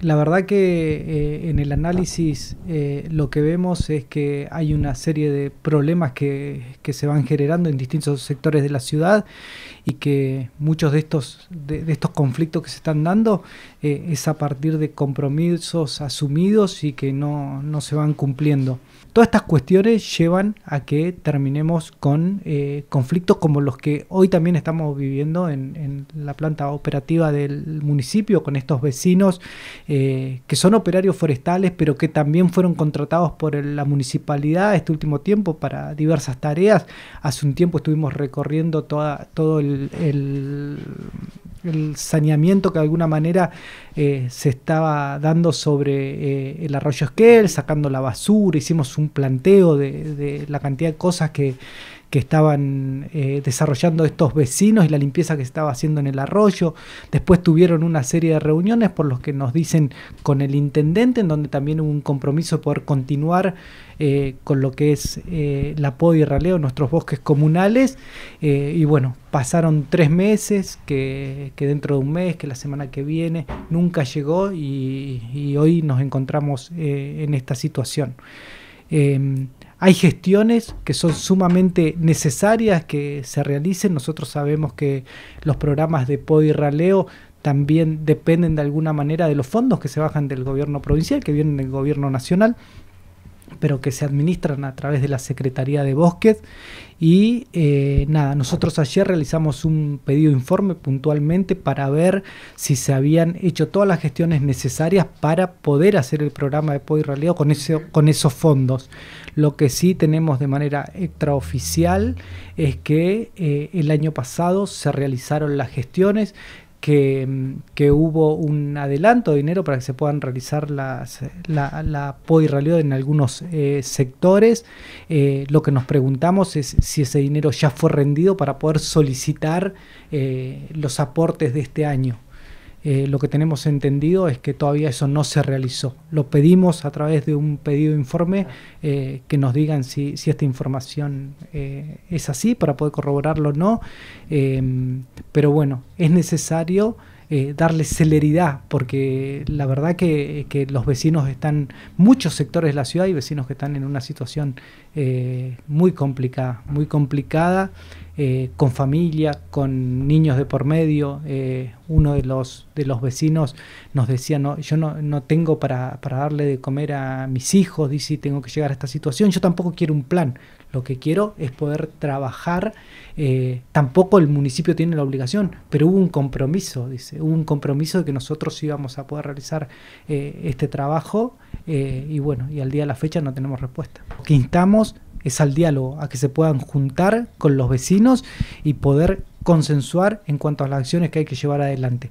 La verdad que eh, en el análisis eh, lo que vemos es que hay una serie de problemas que, se van generando en distintos sectores de la ciudad y que muchos de estos, de, estos conflictos que se están dando eh, es a partir de compromisos asumidos y que no, no, se van cumpliendo. Todas estas cuestiones llevan a que terminemos con conflictos como los que hoy también estamos viviendo en, en la planta operativa del municipio, con estos vecinos eh, que son operarios forestales, pero que también fueron contratados por la municipalidad este último tiempo para diversas tareas. Hace un tiempo estuvimos recorriendo toda, todo el, saneamiento que de alguna manera eh, se estaba dando sobre eh, el arroyo Esquel, sacando la basura, hicimos un planteo de la cantidad de cosas que que estaban eh, desarrollando estos vecinos y la limpieza que se estaba haciendo en el arroyo. Después tuvieron una serie de reuniones por los que nos dicen con el intendente, en donde también hubo un compromiso de poder continuar eh, con lo que es eh, la poda y raleo, nuestros bosques comunales. y bueno, pasaron tres meses, que, dentro de un mes, que la semana que viene, nunca llegó y, hoy nos encontramos en esta situación. Em, hay gestiones que son sumamente necesarias que se realicen. Nosotros sabemos que los programas de POD y raleo también dependen de alguna manera de los fondos que se bajan del gobierno provincial, que vienen del gobierno nacional pero que se administran a través de la Secretaría de Bosques. Y eh, nada, nosotros ayer realizamos un pedido de informe puntualmente para ver si se habían hecho todas las gestiones necesarias para poder hacer el programa de y Realidad con, con esos fondos. Lo que sí tenemos de manera extraoficial es que eh, el año pasado se realizaron las gestiones, Mm, que, hubo un adelanto de dinero para que se puedan realizar las, eh, la, la en algunos eh, sectores. Eh, lo que nos preguntamos es si ese dinero ya fue rendido para poder solicitar los aportes de este año. Eh, lo que tenemos entendido es que todavía eso no se realizó. Lo pedimos a través de un pedido de informe ah. eh, que nos digan si, esta información eh, es así para poder corroborarlo o no. Em, pero bueno, es necesario darle celeridad porque la verdad que, que, los vecinos están, muchos sectores de la ciudad y vecinos que están en una situación muy complicada, muy complicada. Eh, con familia, con niños de por medio. Eh, uno de los, de los vecinos nos decía, no, yo no, tengo para, darle de comer a mis hijos, dice, tengo que llegar a esta situación, yo tampoco quiero un plan, lo que quiero es poder trabajar, eh, tampoco el municipio tiene la obligación, pero hubo un compromiso, dice, hubo un compromiso de que nosotros íbamos a poder realizar este trabajo y bueno, y al día de la fecha no tenemos respuesta. Lo es al diálogo, a que se puedan juntar con los vecinos y poder consensuar en cuanto a las acciones que hay que llevar adelante.